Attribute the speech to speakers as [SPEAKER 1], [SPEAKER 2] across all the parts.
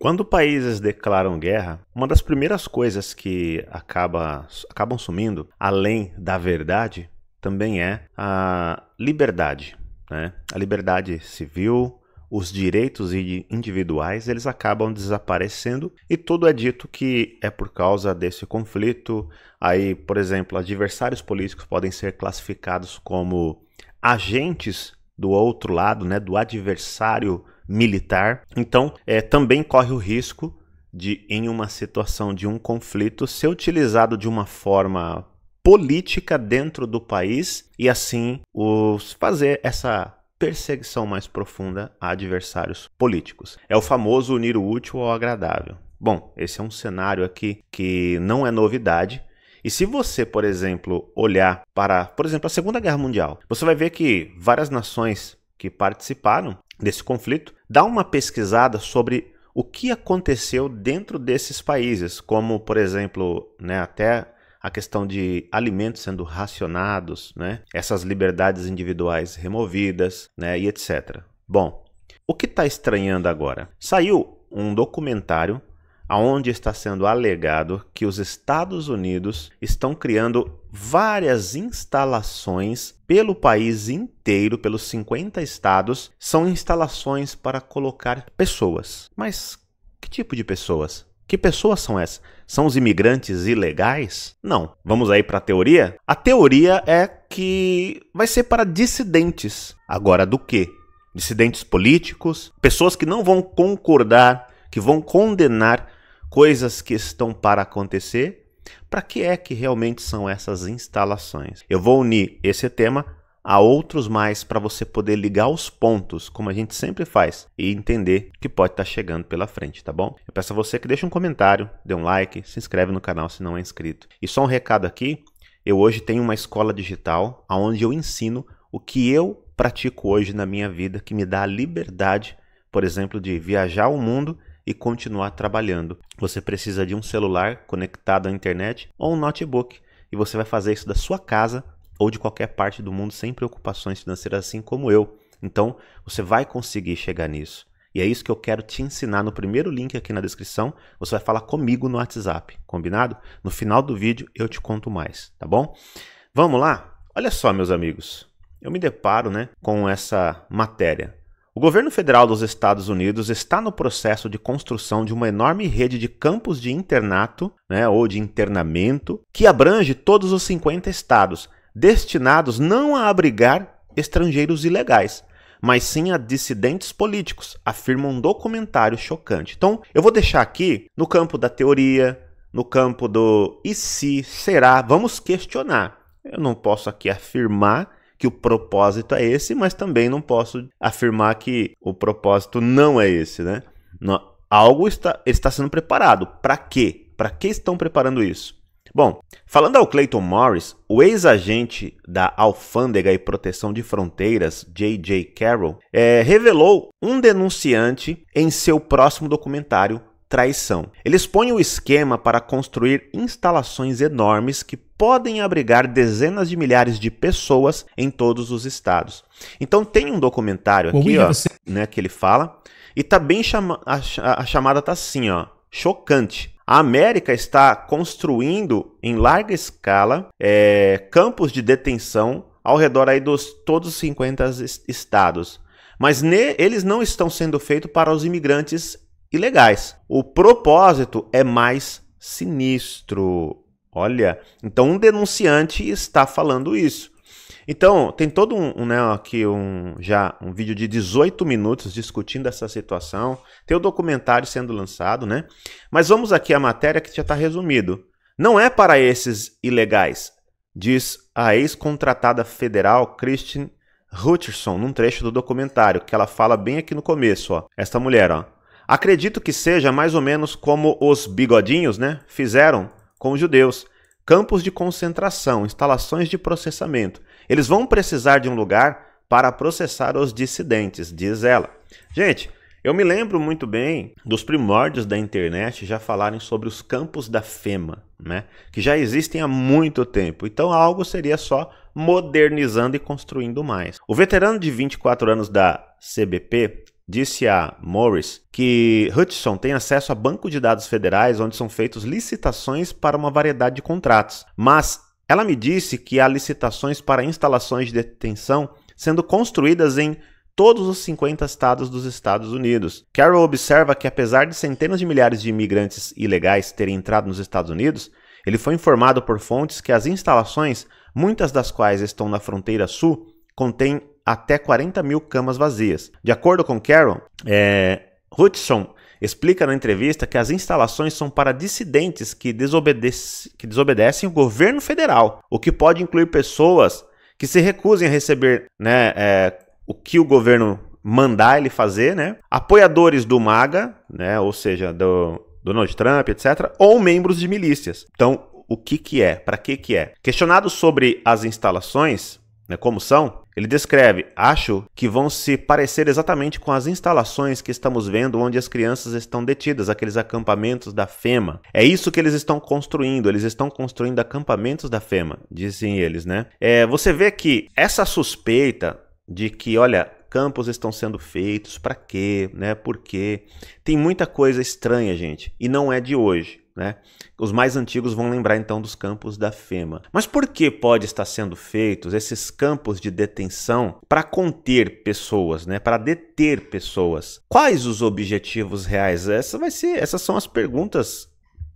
[SPEAKER 1] Quando países declaram guerra, uma das primeiras coisas que acaba, acabam sumindo, além da verdade, também é a liberdade. Né? A liberdade civil, os direitos individuais, eles acabam desaparecendo e tudo é dito que é por causa desse conflito. Aí, por exemplo, adversários políticos podem ser classificados como agentes do outro lado, né, do adversário político militar. Então, é, também corre o risco de, em uma situação de um conflito, ser utilizado de uma forma política dentro do país e assim os fazer essa perseguição mais profunda a adversários políticos. É o famoso unir o útil ao agradável. Bom, esse é um cenário aqui que não é novidade. E se você, por exemplo, olhar para, por exemplo, a Segunda Guerra Mundial, você vai ver que várias nações que participaram desse conflito, dá uma pesquisada sobre o que aconteceu dentro desses países, como, por exemplo, né, até a questão de alimentos sendo racionados, né, essas liberdades individuais removidas né, e etc. Bom, o que está estranhando agora? Saiu um documentário aonde está sendo alegado que os Estados Unidos estão criando várias instalações pelo país inteiro, pelos 50 estados, são instalações para colocar pessoas. Mas que tipo de pessoas? Que pessoas são essas? São os imigrantes ilegais? Não. Vamos aí para a teoria? A teoria é que vai ser para dissidentes. Agora do quê? Dissidentes políticos, pessoas que não vão concordar, que vão condenar coisas que estão para acontecer, para que é que realmente são essas instalações? Eu vou unir esse tema a outros mais para você poder ligar os pontos, como a gente sempre faz, e entender o que pode estar tá chegando pela frente, tá bom? Eu peço a você que deixe um comentário, dê um like, se inscreve no canal se não é inscrito. E só um recado aqui, eu hoje tenho uma escola digital onde eu ensino o que eu pratico hoje na minha vida, que me dá a liberdade, por exemplo, de viajar o mundo e continuar trabalhando. Você precisa de um celular conectado à internet ou um notebook e você vai fazer isso da sua casa ou de qualquer parte do mundo sem preocupações financeiras, assim como eu. Então, você vai conseguir chegar nisso. E é isso que eu quero te ensinar no primeiro link aqui na descrição. Você vai falar comigo no WhatsApp, combinado? No final do vídeo eu te conto mais, tá bom? Vamos lá? Olha só, meus amigos. Eu me deparo, né, com essa matéria. O governo federal dos Estados Unidos está no processo de construção de uma enorme rede de campos de internato, né, ou de internamento, que abrange todos os 50 estados, destinados não a abrigar estrangeiros ilegais, mas sim a dissidentes políticos, afirma um documentário chocante. Então, eu vou deixar aqui no campo da teoria, no campo do e se, será, vamos questionar. Eu não posso aqui afirmar que o propósito é esse, mas também não posso afirmar que o propósito não é esse, né? Não, algo está, está sendo preparado. Para quê? Para que estão preparando isso? Bom, falando ao Clayton Morris, o ex-agente da Alfândega e Proteção de Fronteiras, J.J. Carroll, é, revelou um denunciante em seu próximo documentário Traição. Ele expõe o esquema para construir instalações enormes que podem abrigar dezenas de milhares de pessoas em todos os estados. Então tem um documentário aqui, ó, né, que ele fala, e tá bem chama a, a chamada tá assim, ó, chocante. A América está construindo em larga escala é, campos de detenção ao redor aí dos todos os 50 estados. Mas ne, eles não estão sendo feitos para os imigrantes ilegais. O propósito é mais sinistro. Olha, então um denunciante está falando isso. Então, tem todo um, né, aqui um, já um vídeo de 18 minutos discutindo essa situação. Tem o documentário sendo lançado, né? Mas vamos aqui à matéria que já está resumido. Não é para esses ilegais, diz a ex-contratada federal Christine Hutcherson num trecho do documentário, que ela fala bem aqui no começo, ó. Esta mulher, ó. Acredito que seja mais ou menos como os bigodinhos, né? Fizeram com os judeus, campos de concentração, instalações de processamento. Eles vão precisar de um lugar para processar os dissidentes, diz ela. Gente, eu me lembro muito bem dos primórdios da internet já falarem sobre os campos da FEMA, né? Que já existem há muito tempo. Então algo seria só modernizando e construindo mais. O veterano de 24 anos da CBP, disse a Morris que Hutchison tem acesso a banco de dados federais onde são feitas licitações para uma variedade de contratos, mas ela me disse que há licitações para instalações de detenção sendo construídas em todos os 50 estados dos Estados Unidos. Carroll observa que, apesar de centenas de milhares de imigrantes ilegais terem entrado nos Estados Unidos, ele foi informado por fontes que as instalações, muitas das quais estão na fronteira sul, contêm até 40 mil camas vazias. De acordo com Carol, é, Hudson explica na entrevista que as instalações são para dissidentes que, que desobedecem o governo federal, o que pode incluir pessoas que se recusem a receber né, é, o que o governo mandar ele fazer, né? apoiadores do MAGA, né, ou seja, do Donald Trump, etc., ou membros de milícias. Então, o que, que é? Para que, que é? Questionado sobre as instalações, né, como são, ele descreve: Acho que vão se parecer exatamente com as instalações que estamos vendo onde as crianças estão detidas, aqueles acampamentos da FEMA. É isso que eles estão construindo, eles estão construindo acampamentos da FEMA, dizem eles, né? É, você vê que essa suspeita de que, olha, campos estão sendo feitos, para quê, né? Por quê? Tem muita coisa estranha, gente, e não é de hoje. Né? Os mais antigos vão lembrar então dos campos da FEMA. Mas por que pode estar sendo feitos esses campos de detenção para conter pessoas, né? Para deter pessoas? Quais os objetivos reais? Essa vai ser, essas são as perguntas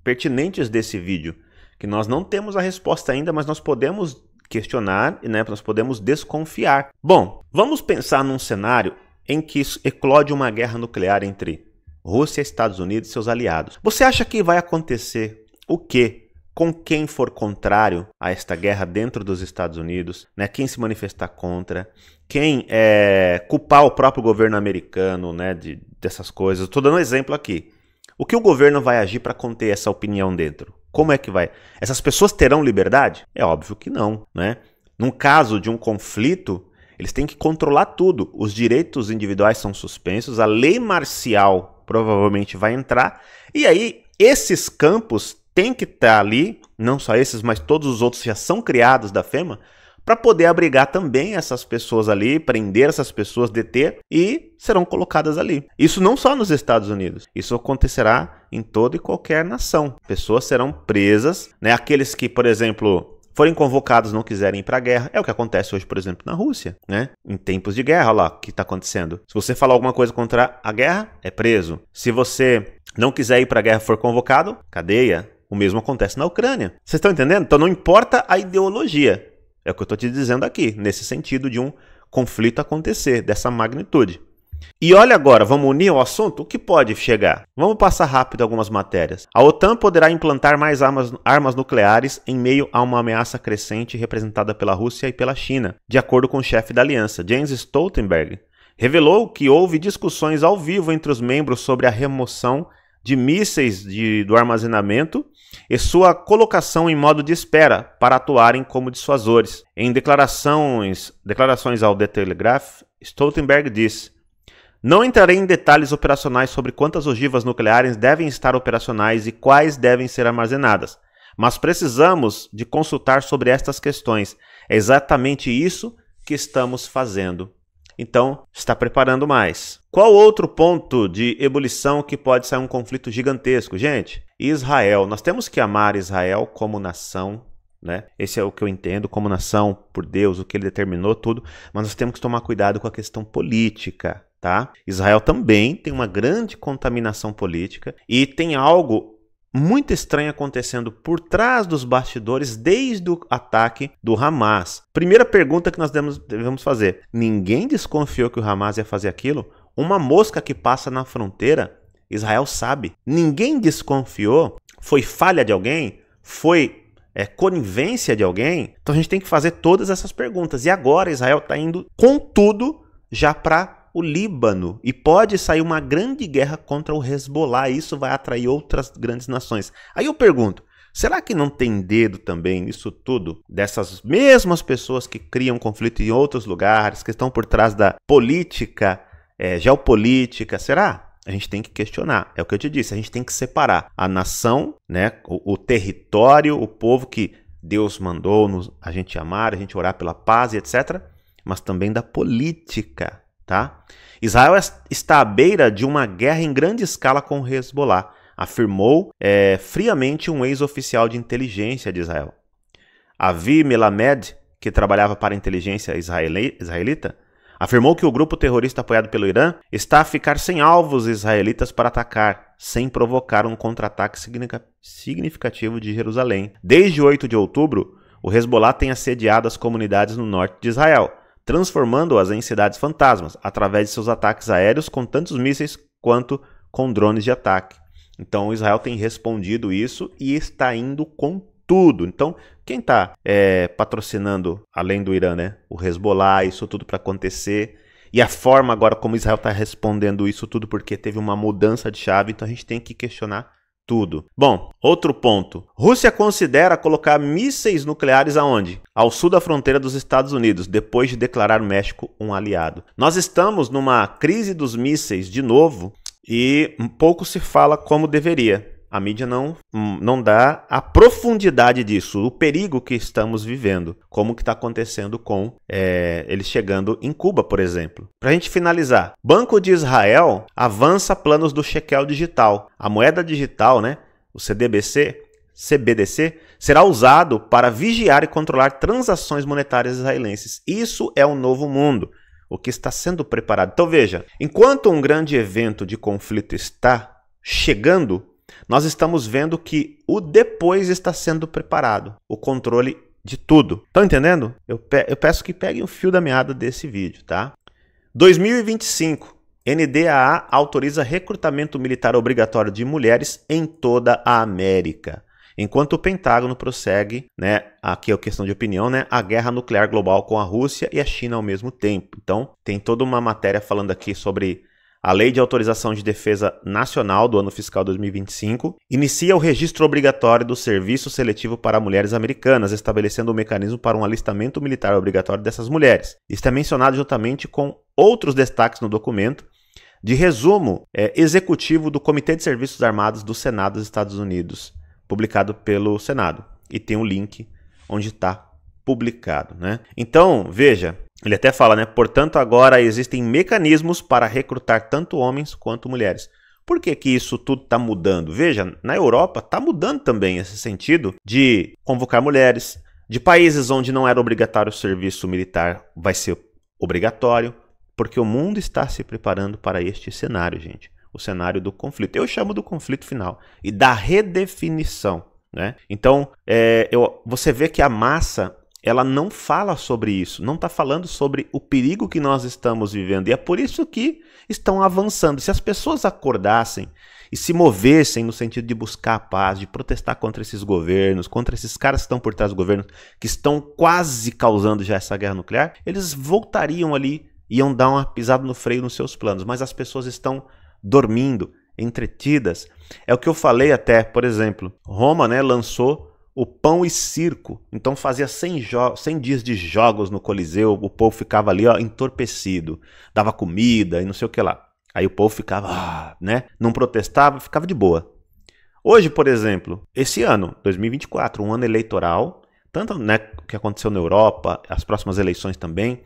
[SPEAKER 1] pertinentes desse vídeo que nós não temos a resposta ainda, mas nós podemos questionar e né, nós podemos desconfiar. Bom, vamos pensar num cenário em que eclode uma guerra nuclear entre Rússia, Estados Unidos e seus aliados. Você acha que vai acontecer o que com quem for contrário a esta guerra dentro dos Estados Unidos, né? quem se manifestar contra, quem é, culpar o próprio governo americano né, de, dessas coisas. Estou dando um exemplo aqui. O que o governo vai agir para conter essa opinião dentro? Como é que vai? Essas pessoas terão liberdade? É óbvio que não, né? Num caso de um conflito, eles têm que controlar tudo. Os direitos individuais são suspensos, a lei marcial provavelmente vai entrar, e aí esses campos têm que estar tá ali, não só esses, mas todos os outros já são criados da FEMA, para poder abrigar também essas pessoas ali, prender essas pessoas, deter e serão colocadas ali. Isso não só nos Estados Unidos, isso acontecerá em toda e qualquer nação. Pessoas serão presas, né? Aqueles que, por exemplo, forem convocados não quiserem ir para a guerra. É o que acontece hoje, por exemplo, na Rússia, né? Em tempos de guerra, olha lá o que está acontecendo. Se você falar alguma coisa contra a guerra, é preso. Se você não quiser ir para a guerra for convocado, cadeia. O mesmo acontece na Ucrânia. Vocês estão entendendo? Então não importa a ideologia. É o que eu estou te dizendo aqui, nesse sentido de um conflito acontecer dessa magnitude. E olha agora, vamos unir o assunto? O que pode chegar? Vamos passar rápido algumas matérias. A OTAN poderá implantar mais armas, armas nucleares em meio a uma ameaça crescente representada pela Rússia e pela China, de acordo com o chefe da aliança, James Stoltenberg. Revelou que houve discussões ao vivo entre os membros sobre a remoção de mísseis de, do armazenamento e sua colocação em modo de espera para atuarem como dissuasores. Em declarações, declarações ao The Telegraph, Stoltenberg diz: Não entrarei em detalhes operacionais sobre quantas ogivas nucleares devem estar operacionais e quais devem ser armazenadas, mas precisamos de consultar sobre estas questões. É exatamente isso que estamos fazendo então, está preparando mais. Qual outro ponto de ebulição que pode sair um conflito gigantesco? Gente, Israel. Nós temos que amar Israel como nação, né? Esse é o que eu entendo como nação por Deus, o que ele determinou tudo, mas nós temos que tomar cuidado com a questão política, tá? Israel também tem uma grande contaminação política e tem algo muito estranho acontecendo por trás dos bastidores desde o ataque do Hamas. Primeira pergunta que nós devemos fazer: ninguém desconfiou que o Hamas ia fazer aquilo? Uma mosca que passa na fronteira, Israel sabe. Ninguém desconfiou? Foi falha de alguém? Foi é conivência de alguém? Então a gente tem que fazer todas essas perguntas. E agora Israel está indo com tudo já para o Líbano e pode sair uma grande guerra contra o Hezbollah. E isso vai atrair outras grandes nações. Aí eu pergunto: Será que não tem dedo também isso tudo dessas mesmas pessoas que criam conflito em outros lugares, que estão por trás da política, é, geopolítica? Será? A gente tem que questionar. É o que eu te disse. A gente tem que separar a nação, né, o, o território, o povo que Deus mandou nos, a gente amar, a gente orar pela paz, etc. Mas também da política. Tá? Israel está à beira de uma guerra em grande escala com Hezbollah, afirmou é, friamente um ex-oficial de inteligência de Israel. Avi Melamed, que trabalhava para a inteligência israelita, afirmou que o grupo terrorista apoiado pelo Irã está a ficar sem alvos israelitas para atacar, sem provocar um contra-ataque significativo de Jerusalém. Desde 8 de outubro, o Hezbollah tem assediado as comunidades no norte de Israel, transformando-as em cidades fantasmas através de seus ataques aéreos com tantos mísseis quanto com drones de ataque. Então Israel tem respondido isso e está indo com tudo. Então, quem está é, patrocinando, além do Irã, né? O Hezbollah, isso tudo para acontecer. E a forma agora como Israel está respondendo isso tudo, porque teve uma mudança de chave, então a gente tem que questionar tudo. Bom, outro ponto. Rússia considera colocar mísseis nucleares aonde? Ao sul da fronteira dos Estados Unidos, depois de declarar o México um aliado. Nós estamos numa crise dos mísseis de novo e pouco se fala como deveria. A mídia não, não dá a profundidade disso, o perigo que estamos vivendo, como que está acontecendo com é, eles chegando em Cuba, por exemplo. Para a gente finalizar, Banco de Israel avança planos do shekel digital. A moeda digital, né, o CDBC, CBDC, será usado para vigiar e controlar transações monetárias israelenses. Isso é o novo mundo o que está sendo preparado. Então veja, enquanto um grande evento de conflito está chegando, nós estamos vendo que o depois está sendo preparado, o controle de tudo. Estão entendendo? Eu, pe eu peço que peguem o fio da meada desse vídeo, tá? 2025. NDAA autoriza recrutamento militar obrigatório de mulheres em toda a América. Enquanto o Pentágono prossegue, né, aqui é questão de opinião, né, a guerra nuclear global com a Rússia e a China ao mesmo tempo. Então, tem toda uma matéria falando aqui sobre a Lei de Autorização de Defesa Nacional do ano fiscal 2025 inicia o registro obrigatório do serviço seletivo para mulheres americanas, estabelecendo o um mecanismo para um alistamento militar obrigatório dessas mulheres. Isto é mencionado juntamente com outros destaques no documento, de resumo é, executivo do Comitê de Serviços Armados do Senado dos Estados Unidos, publicado pelo Senado. E tem um link onde está publicado. Né? Então, veja, ele até fala, né? Portanto, agora existem mecanismos para recrutar tanto homens quanto mulheres. Por que, que isso tudo está mudando? Veja, na Europa está mudando também esse sentido de convocar mulheres, de países onde não era obrigatório o serviço militar vai ser obrigatório, porque o mundo está se preparando para este cenário, gente. O cenário do conflito. Eu chamo do conflito final e da redefinição. Né? Então, é, eu, você vê que a massa ela não fala sobre isso, não está falando sobre o perigo que nós estamos vivendo. E é por isso que estão avançando. Se as pessoas acordassem e se movessem no sentido de buscar a paz, de protestar contra esses governos, contra esses caras que estão por trás do governo, que estão quase causando já essa guerra nuclear, eles voltariam ali, iam dar uma pisada no freio nos seus planos. Mas as pessoas estão dormindo, entretidas. É o que eu falei até, por exemplo, Roma né, lançou o pão e circo. Então fazia 100, 100 dias de jogos no Coliseu, o povo ficava ali ó, entorpecido, dava comida e não sei o que lá. Aí o povo ficava, ah, né? Não protestava, ficava de boa. Hoje, por exemplo, esse ano, 2024, um ano eleitoral, tanto né, o que aconteceu na Europa, as próximas eleições também,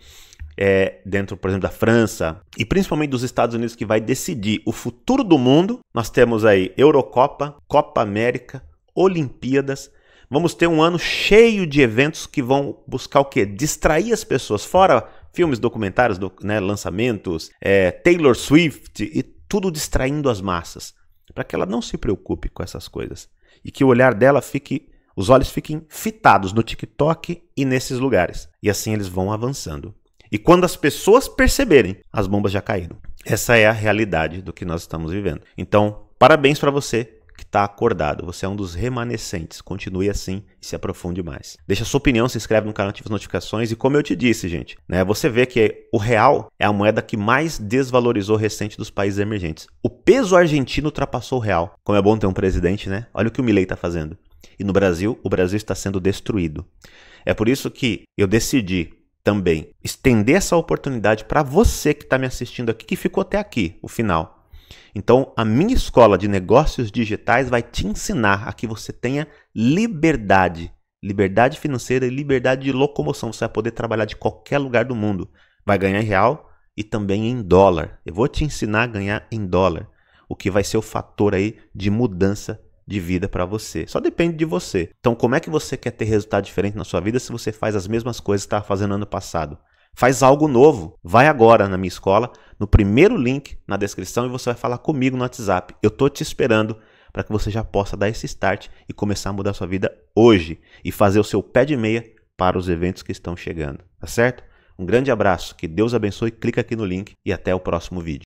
[SPEAKER 1] é, dentro, por exemplo, da França e principalmente dos Estados Unidos, que vai decidir o futuro do mundo. Nós temos aí Eurocopa, Copa América, Olimpíadas, Vamos ter um ano cheio de eventos que vão buscar o quê? Distrair as pessoas. Fora filmes, documentários, né, lançamentos, é, Taylor Swift e tudo distraindo as massas. Para que ela não se preocupe com essas coisas. E que o olhar dela fique. Os olhos fiquem fitados no TikTok e nesses lugares. E assim eles vão avançando. E quando as pessoas perceberem, as bombas já caíram. Essa é a realidade do que nós estamos vivendo. Então, parabéns para você que está acordado. Você é um dos remanescentes. Continue assim e se aprofunde mais. Deixa sua opinião, se inscreve no canal, ativa as notificações. E como eu te disse, gente, né, você vê que o real é a moeda que mais desvalorizou recente dos países emergentes. O peso argentino ultrapassou o real. Como é bom ter um presidente, né? Olha o que o Milei está fazendo. E no Brasil, o Brasil está sendo destruído. É por isso que eu decidi também estender essa oportunidade para você que está me assistindo aqui, que ficou até aqui, o final então, a minha escola de negócios digitais vai te ensinar a que você tenha liberdade, liberdade financeira e liberdade de locomoção. Você vai poder trabalhar de qualquer lugar do mundo. Vai ganhar em real e também em dólar. Eu vou te ensinar a ganhar em dólar, o que vai ser o fator aí de mudança de vida para você. Só depende de você. Então, como é que você quer ter resultado diferente na sua vida se você faz as mesmas coisas que estava fazendo ano passado? Faz algo novo. Vai agora na minha escola, no primeiro link na descrição e você vai falar comigo no WhatsApp. Eu tô te esperando para que você já possa dar esse start e começar a mudar sua vida hoje e fazer o seu pé de meia para os eventos que estão chegando, tá certo? Um grande abraço, que Deus abençoe, clica aqui no link e até o próximo vídeo.